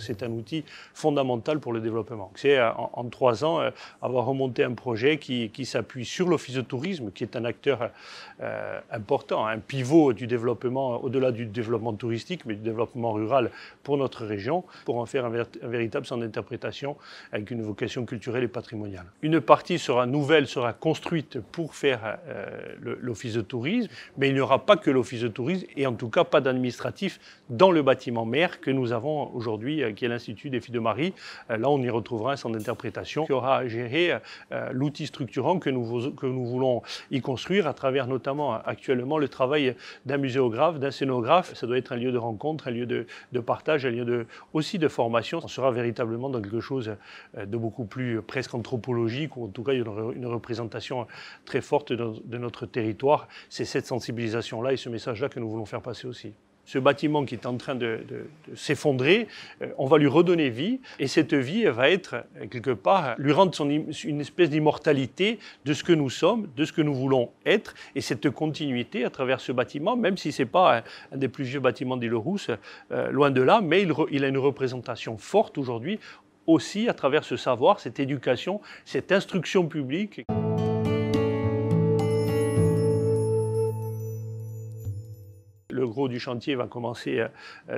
C'est un outil fondamental pour le développement. C'est euh, en, trois ans euh, avoir remonté un projet qui, qui s'appuie sur l'Office de tourisme, qui est un acteur euh, important, un pivot du développement, au-delà du développement touristique, mais du développement rural pour notre région, pour en faire un, véritable centre d'interprétation avec une vocation culturelle et patrimoniale. Une partie sera nouvelle, sera construite pour faire l'Office de tourisme, mais il n'y aura pas que l'Office de tourisme et en tout cas pas d'administratif dans le bâtiment maire que nous avons aujourd'hui qui est l'Institut des filles de Marie. Euh, là, on y retrouvera un centre d'interprétation qui aura à gérer euh, euh, l'outil structurant que nous, que nous voulons y construire à travers notamment actuellement le travail d'un muséographe, d'un scénographe. Ça doit être un lieu de rencontre, un lieu de, partage, un lieu de, aussi de formation. On sera véritablement dans quelque chose de beaucoup plus presque anthropologique ou en tout cas il y une, une représentation très forte de notre territoire. C'est cette sensibilisation-là et ce message-là que nous voulons faire passer aussi ce bâtiment qui est en train de, s'effondrer, euh, on va lui redonner vie et cette vie va être quelque part lui rendre une espèce d'immortalité de ce que nous sommes, de ce que nous voulons être et cette continuité à travers ce bâtiment, même si c'est pas un, des plus vieux bâtiments d'Île-Rousse, euh, loin de là, mais il a une représentation forte aujourd'hui aussi à travers ce savoir, cette éducation, cette instruction publique. du chantier va commencer euh,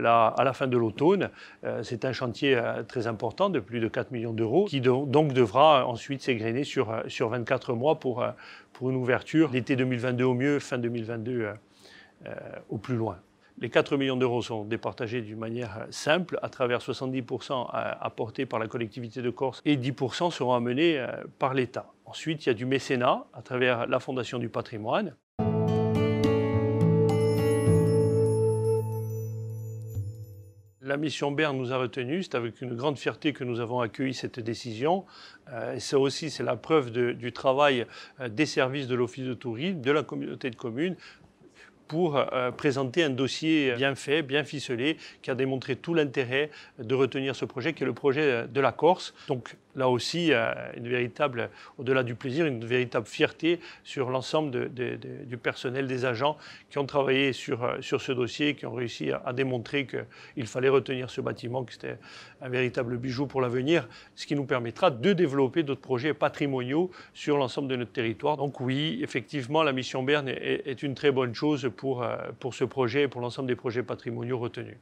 à la fin de l'automne. Euh, c'est un chantier euh, très important de plus de 4 millions d'euros qui donc devra ensuite s'égrener sur, sur 24 mois pour, pour une ouverture l'été 2022 au mieux, fin 2022 au plus loin. Les 4 millions d'euros sont départagés d'une manière simple, à travers 70% apportés par la collectivité de Corse et 10% seront amenés par l'État. Ensuite, il y a du mécénat à travers la Fondation du patrimoine. la mission Berne nous a retenus. C'est avec une grande fierté que nous avons accueilli cette décision. Euh, et ça aussi, c'est la preuve du travail euh, des services de l'Office de tourisme, de la communauté de communes, pour euh, présenter un dossier bien fait, bien ficelé, qui a démontré tout l'intérêt de retenir ce projet, qui est le projet de la Corse. Donc là aussi euh, une véritable, au-delà du plaisir, une véritable fierté sur l'ensemble du personnel, des agents qui ont travaillé sur, euh, sur ce dossier, qui ont réussi à, démontrer qu'il fallait retenir ce bâtiment, que c'était un véritable bijou pour l'avenir, ce qui nous permettra de développer d'autres projets patrimoniaux sur l'ensemble de notre territoire. Donc oui, effectivement, la mission Berne est, une très bonne chose pour, euh, pour ce projet et pour l'ensemble des projets patrimoniaux retenus.